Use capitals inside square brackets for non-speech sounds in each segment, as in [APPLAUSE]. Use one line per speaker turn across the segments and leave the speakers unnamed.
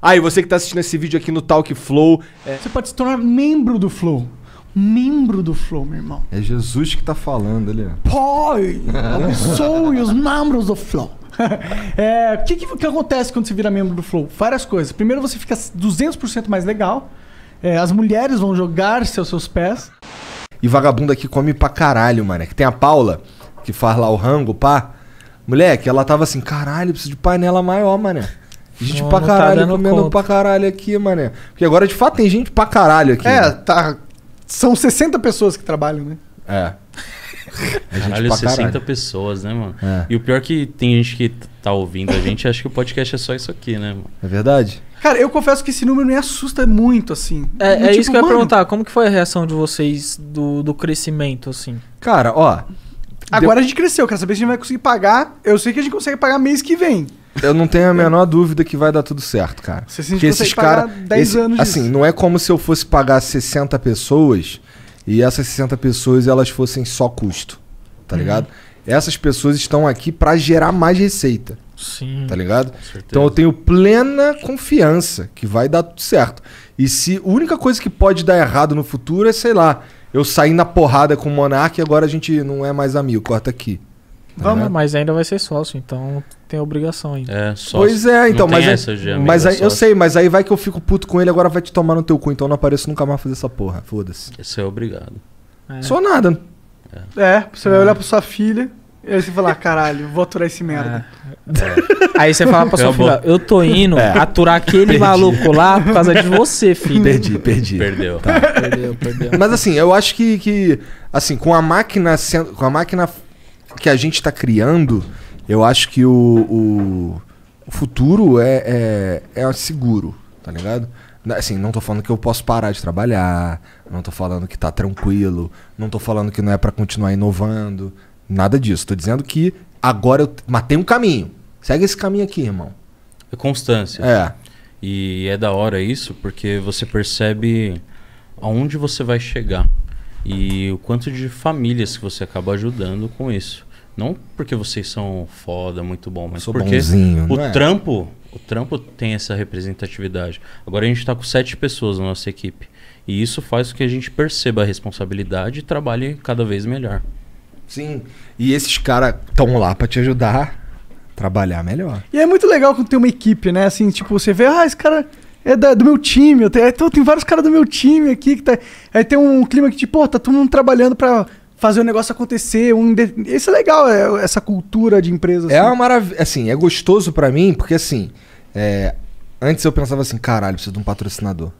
Ah, você que tá assistindo esse vídeo aqui no Talk Flow.
É... Você pode se tornar membro do Flow. Membro do Flow, meu irmão.
É Jesus que tá falando ali.
Pai, abençoe os membros do Flow. [LAUGHS] é, o que, que, que, acontece quando você vira membro do Flow? Várias coisas. Primeiro, você fica 200% mais legal. É, as mulheres vão jogar-se aos seus pés.
E vagabundo aqui come pra caralho, mano. Que tem a Paula, que faz lá o rango, pá. Moleque, ela tava assim, caralho, preciso de panela maior, mano. Gente não, pra não tá caralho tá comendo conta. pra caralho aqui, mané. Porque agora, de fato, tem gente pra caralho aqui. É, né? tá. São 60 pessoas que trabalham, né?
É. [LAUGHS] É caralho, 60 caralho. pessoas, né, mano? É. E o pior é que tem gente que tá ouvindo a gente acha que o podcast é só isso aqui, né, mano? É
verdade.
Cara, eu confesso que esse número me assusta muito, assim. É, é tipo, isso que eu ia perguntar. Como que foi a reação de
vocês do, do crescimento, assim?
Cara, ó... Agora deu... a gente cresceu. Quero saber se a gente vai conseguir pagar. Eu sei que a gente consegue pagar mês que vem
eu não tenho a é. menor dúvida que vai dar tudo certo, cara. Você se esses caras. 10 esse, anos Assim, disso. não é como se eu fosse pagar 60 pessoas e essas 60 pessoas elas fossem só custo, tá uhum. ligado? Essas pessoas estão aqui para gerar mais receita. Sim. Tá ligado? Então eu tenho plena confiança que vai dar tudo certo. E se a única coisa que pode dar errado no futuro é, sei lá, eu sair na porrada com o Monark e agora a gente não é mais amigo, corta aqui. Tá Vamos,
mas ainda vai ser sócio, então tem a obrigação ainda. É, só. Pois é, então, mas, essa, aí, mas aí, eu
sei, mas aí vai que eu fico puto com ele, agora vai te tomar no teu cu, então não apareço nunca mais fazer essa porra. Foda-se. Isso é obrigado. É. nada. É, é você é. vai olhar pra sua filha e aí você falar, ah,
caralho, vou aturar esse é. merda. É. Aí você fala pra é sua filha, eu tô indo aturar aquele perdi. maluco lá por causa de
você, filho. Perdi, perdi. Perdeu. Tá. Perdeu, perdeu. Mas assim, eu acho que, que assim, com a máquina, com a máquina que a gente tá criando, eu acho que o, o, o futuro é, é, é seguro, tá ligado? Assim, não tô falando que eu posso parar de trabalhar, não tô falando que tá tranquilo, não tô falando que não é para continuar inovando, nada disso. Tô dizendo que agora eu tem um caminho. Segue esse caminho aqui, irmão.
É constância. É. E é da hora isso, porque você percebe aonde você vai chegar e o quanto de famílias que você acaba ajudando com isso. Não porque vocês são foda, muito bom, mas Sou porque bonzinho, o é? trampo, o trampo tem essa representatividade. Agora a gente está com sete pessoas na nossa equipe. E isso faz com que a gente perceba a
responsabilidade e trabalhe cada vez melhor. Sim. E esses caras estão lá para te ajudar a trabalhar melhor.
E é muito legal quando tem uma equipe, né? Assim, tipo, você vê, ah, esse cara é da, do meu time. Eu tenho, então, é, tem vários caras do meu time aqui que tá. Aí tem um clima que, tipo, pô, tá todo mundo trabalhando para fazer o negócio acontecer. Um Isso é legal, é, essa cultura
de empresa. É assim. É uma maravilha. Assim, é gostoso para mim, porque assim. É... Antes eu pensava assim, caralho, preciso de um patrocinador.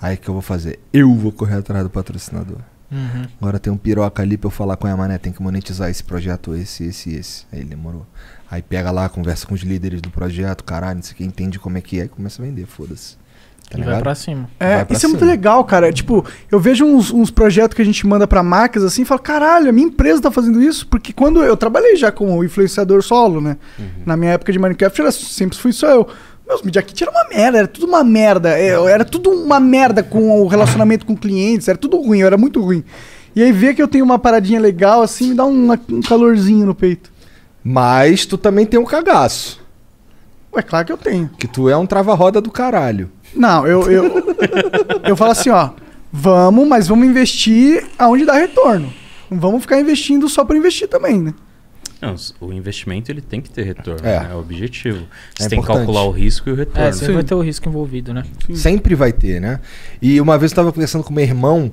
Aí o que eu vou fazer? Eu vou correr atrás do patrocinador. Uhum. Agora tem um piroca ali pra eu falar com a mané, tem que monetizar esse projeto, esse, esse, esse. Aí ele demorou. Aí pega lá, conversa com os líderes do projeto, caralho, não sei o que, entende como é que é e começa a vender, foda-se. Tá e vai pra cima. É, pra isso cima. é muito
legal, cara. É, tipo, eu vejo uns, uns projetos que a gente manda pra marcas assim e falo, caralho, a minha empresa tá fazendo isso? Porque quando eu trabalhei já como influenciador solo, né? Uhum. Na minha época de Minecraft, era, sempre fui só eu. Meus Media Kit era uma merda, era tudo uma merda. É, era tudo uma merda com o relacionamento com clientes, era tudo ruim, era muito ruim. E aí ver que eu tenho uma paradinha legal, assim, me dá um, um calorzinho no peito.
Mas tu também tem um cagaço. É claro que eu tenho. Que tu é um trava-roda do caralho. Não, eu, eu, eu falo assim, ó. Vamos, mas vamos
investir aonde dá retorno. Não vamos ficar investindo só para investir também, né?
Não, o investimento ele tem que ter retorno, é, né? é o objetivo. Você é tem importante. que calcular o risco e o retorno. É, sempre vai ter
o risco envolvido, né? Sim. Sempre vai ter, né? E uma vez eu estava conversando com meu irmão,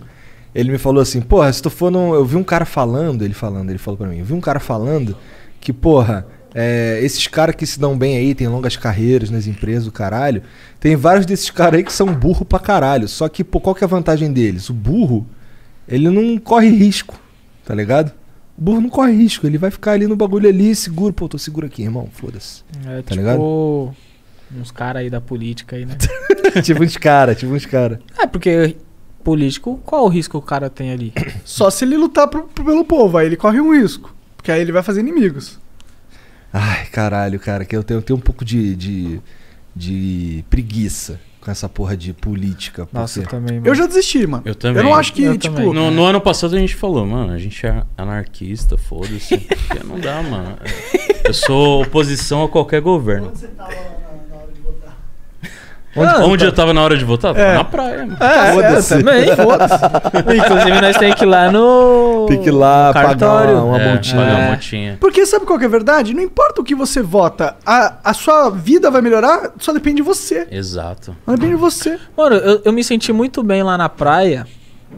ele me falou assim, porra, se tu for num... Eu vi um cara falando, ele falando, ele falou para mim, eu vi um cara falando que, porra, é, esses caras que se dão bem aí, tem longas carreiras nas empresas, o caralho. Tem vários desses caras aí que são burro pra caralho. Só que, pô, qual que é a vantagem deles? O burro, ele não corre risco, tá ligado? O burro não corre risco, ele vai ficar ali no bagulho ali, seguro. Pô, tô seguro aqui, irmão, foda-se. É, tá tipo... ligado?
Uns caras aí da política
aí, né?
[LAUGHS] tipo uns caras, tipo uns caras.
É, porque político, qual o risco o cara tem ali? Só se ele lutar pro, pro, pelo povo, aí ele corre um risco. Porque aí ele vai fazer inimigos.
Ai, caralho, cara, que eu tenho, tenho um pouco de, de, de preguiça com essa porra de política. Porque... Nossa, eu também, mano. Eu já desisti, mano.
Eu também. Eu não acho que, eu
tipo. No, no, ano passado a gente falou, mano, a gente é anarquista, foda-se. não dá, mano. Eu sou oposição a qualquer governo. Quando você tava tá, Onde, ah, onde tá... eu tava na hora de votar? É. Na praia, é, ah, é, foda-se. É, foda [LAUGHS]
Inclusive,
nós temos
que ir lá no.
Tem
que ir lá pagar uma é,
montinha. É.
Porque sabe qual que é a verdade? Não importa o que você vota, a, a sua vida vai melhorar, só depende de você.
Exato.
Só depende de você. Mano, eu, eu
me senti muito bem lá na praia,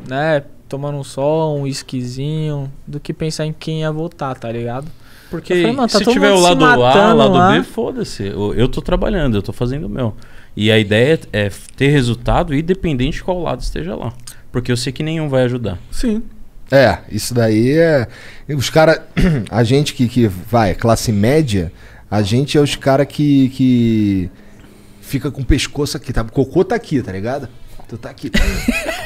né? Tomando um sol, um esquisinho, do que pensar em quem ia votar, tá ligado? Porque falei, mano, tá se tiver o lado
A, o lado lá. B, foda-se. Eu, eu tô trabalhando, eu tô fazendo o meu. E a ideia é ter resultado independente de qual lado esteja lá. Porque eu sei que nenhum vai
ajudar. Sim. É, isso daí é. Os caras. [CLEARS THROAT] A gente que, que vai, classe média, a gente é os caras que, que fica com o pescoço aqui, tá? O cocô tá aqui, tá ligado? Tu tá aqui. Tá [LAUGHS]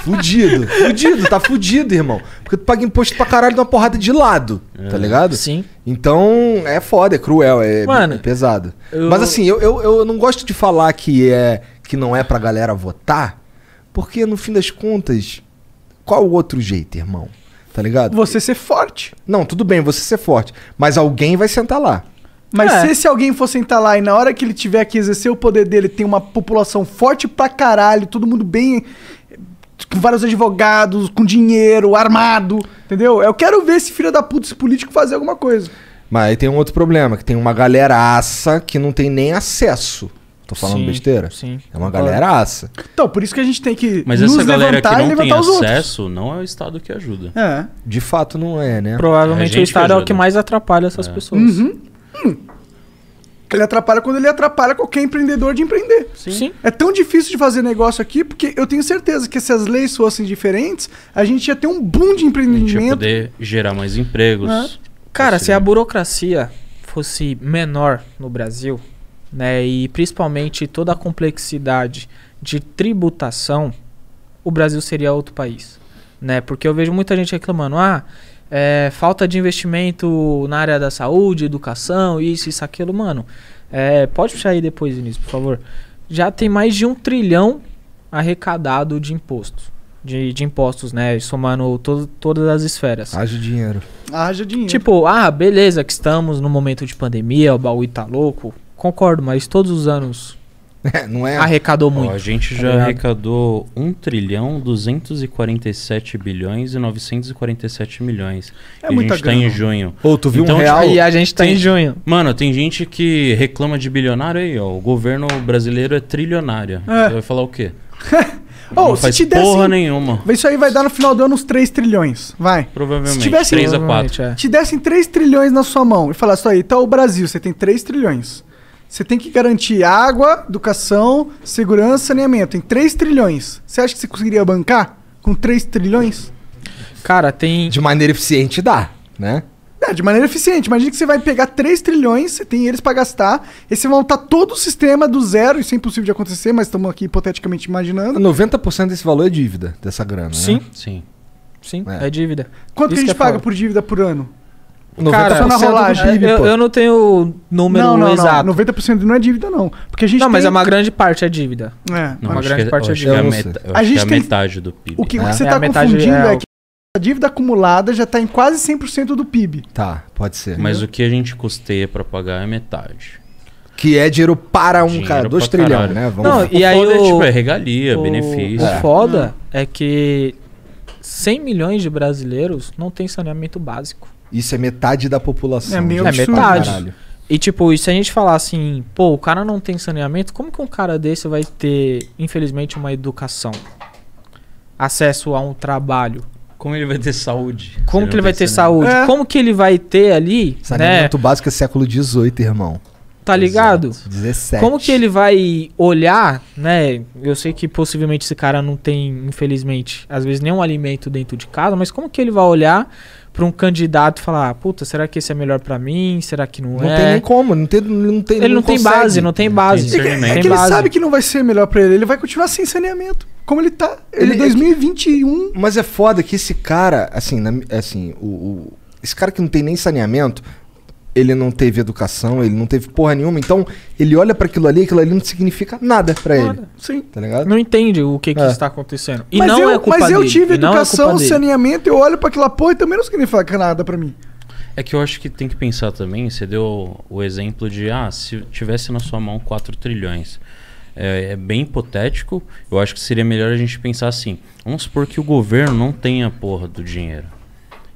fudido. Fudido, tá fudido, irmão. Porque tu paga imposto pra caralho de uma porrada de lado, tá é. tá ligado? Sim. Então é foda, é cruel, é Mano, pesado. Eu... Mas assim, eu, eu, eu não gosto de falar que é que não é pra galera votar, porque no fim das contas, qual o outro jeito, irmão? Tá ligado? Você ser forte. Não, tudo bem, você ser forte. Mas alguém vai sentar lá.
Mas é. se esse alguém for sentar lá e na hora que ele tiver que exercer o poder dele, tem uma população forte pra caralho, todo mundo bem com vários advogados,
com dinheiro, armado, entendeu? Eu quero ver esse
filho da puta, esse político fazer alguma coisa.
Mas aí tem um outro problema, que tem uma galeraça que não tem nem acesso. Tô falando sim, besteira? Sim. É uma galeraça.
Então, por isso que a gente tem que Mas nos essa galera que não tem acesso
outros. não é o Estado que ajuda. É.
De fato não é, né? Provavelmente é o Estado é o que
mais atrapalha essas é. pessoas. Uhum. Ele atrapalha quando ele atrapalha qualquer empreendedor de empreender. Sim. Sim. É tão difícil de fazer negócio aqui, porque eu tenho certeza que se as leis fossem diferentes, a gente ia ter um boom de empreendimento. A gente ia
poder gerar mais empregos.
Cara, se a
burocracia fosse menor no Brasil, né, e principalmente toda a complexidade de tributação, o Brasil seria outro país. Né? Porque eu vejo muita gente reclamando, ah, é, falta de investimento na área da saúde, educação, isso, isso, aquilo, mano. É, pode puxar aí depois, Vinícius, por favor. Já tem mais de um trilhão arrecadado de impostos. De, de impostos, né? Somando todas as esferas. Haja dinheiro. Haja dinheiro. Tipo, ah, beleza, que estamos no momento de pandemia, o baú tá louco. Concordo, mas todos os anos
é, não é? Arrecadou muito. Ó, a gente já tá
arrecadou 1 trilhão 247 bilhões e 947 milhões. É e muita a gente grana. tá em junho. Ou tu viu então, um real? Tipo, e a gente tá tem, em junho. Mano, tem gente que reclama de bilionário aí, ó. O governo brasileiro é trilionário. É. Vai falar o quê?
Oh, [LAUGHS] não se faz te desse, porra nenhuma. Isso aí vai dar no final do ano uns 3 trilhões. Vai. Provavelmente. Se tivessem, 3 a 4. É. Te dessem 3 trilhões na sua mão e falasse, aí, tá o Brasil, você tem 3 trilhões. Você tem que garantir água, educação, segurança, saneamento. Em 3 trilhões. Você acha que você conseguiria bancar com 3 trilhões? Cara,
tem. De maneira eficiente dá, né?
É, de maneira eficiente. Imagina que você vai pegar 3 trilhões, você tem eles para gastar, e você vai montar todo o sistema do zero, isso é impossível de acontecer, mas estamos aqui hipoteticamente imaginando.
90% desse valor é dívida, dessa grana, né? Sim. Né?
Sim. Sim, é, é
dívida. Quanto que a gente é paga fora. por dívida por ano? Cara, na do PIB, eu, eu
não tenho número não, não, exato. Não,
90% não é dívida, não. Porque a gente Não, tem... mas é uma
grande parte é dívida. É,
não, uma grande que, parte é, é dívida. É a,
meta, a gente é metade do PIB. O que, é. que você está é confundindo é, é que
a dívida acumulada já está em quase 100% do PIB.
Tá, pode ser. Mas
o que a gente custeia para pagar é metade.
Que é dinheiro para um dinheiro cara, 2 trilhões, né? Vamos não, e o aí foda o, é, tipo, é regalia, o, benefício. O foda é. é que
100 milhões de brasileiros não tem saneamento básico.
Isso é metade da população. É, meio é metade. Caralho.
E tipo, e se a gente falar assim, pô, o cara não tem saneamento, como que um cara desse vai ter, infelizmente, uma educação? Acesso a um trabalho? Como ele vai ter saúde? Como que ele vai ter saúde? É. Como que ele vai ter ali? Né? Saneamento
né? básico é século XVIII, irmão.
Tá ligado?
17. Como
que ele vai olhar, né? Eu sei que possivelmente esse cara não tem, infelizmente, às vezes nenhum alimento dentro de casa, mas como que ele vai olhar para um candidato falar, ah, puta, será que esse é melhor para mim? Será que não, não é? Não tem nem
como, não tem, não tem, ele não, não tem base, não
tem base. é, é que base. ele sabe
que não vai ser melhor para ele, ele vai continuar sem saneamento, como ele tá. Ele, ele
2021. É que... Mas é foda que esse cara, assim, na, assim, o, o, esse cara que não tem nem saneamento, ele não teve educação, ele não teve porra nenhuma. Então, ele olha para aquilo ali, aquilo ali não significa nada para ele.
Sim.
Tá ligado? Não
entende o
que, que é. está acontecendo. E mas não eu, é culpa Mas eu tive e é educação, é
saneamento, eu olho para aquela porra e também não significa nada para mim.
É que eu acho que tem que pensar também, você deu o exemplo de, ah, se tivesse na sua mão 4 trilhões. É, é, bem hipotético. Eu acho que seria melhor a gente pensar assim. Vamos supor que o governo não tenha porra do dinheiro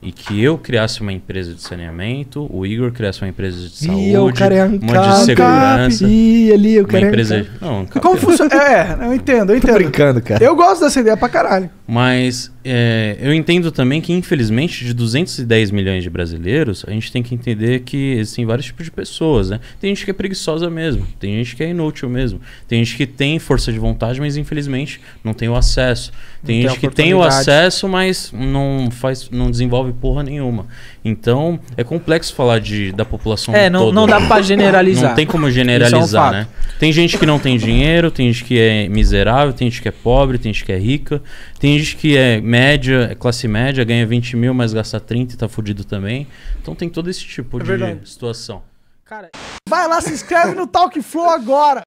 e que eu criasse uma empresa de saneamento, o Igor criasse uma empresa de saúde, e eu quero um monte de segurança. Ih, ali, eu quero uma empresa... Não,
Como funciona? É, é, eu entendo, eu entendo. Tô brincando, cara. Eu gosto dessa ideia pra caralho.
Mas é, eu entendo também que, infelizmente, de 210 milhões de brasileiros, a gente tem que entender que existem vários tipos de pessoas. Né? Tem gente que é preguiçosa mesmo, tem gente que é inútil mesmo, tem gente que tem força de vontade, mas infelizmente não tem o acesso. Tem, gente que tem o acesso, mas não, faz, não desenvolve porra nenhuma. Então é complexo falar de, da população é, não, Não dá para generalizar. Não tem como generalizar, é um né? Tem gente que não tem dinheiro, tem gente que é miserável, tem gente que é pobre, tem gente que é rica, tem gente que é média, é classe média, ganha 20 mil, mas gasta 30 e tá fudido também. Então tem todo esse tipo é de verdade. situação.
Cara... Vai lá, se inscreve no Talk Flow agora!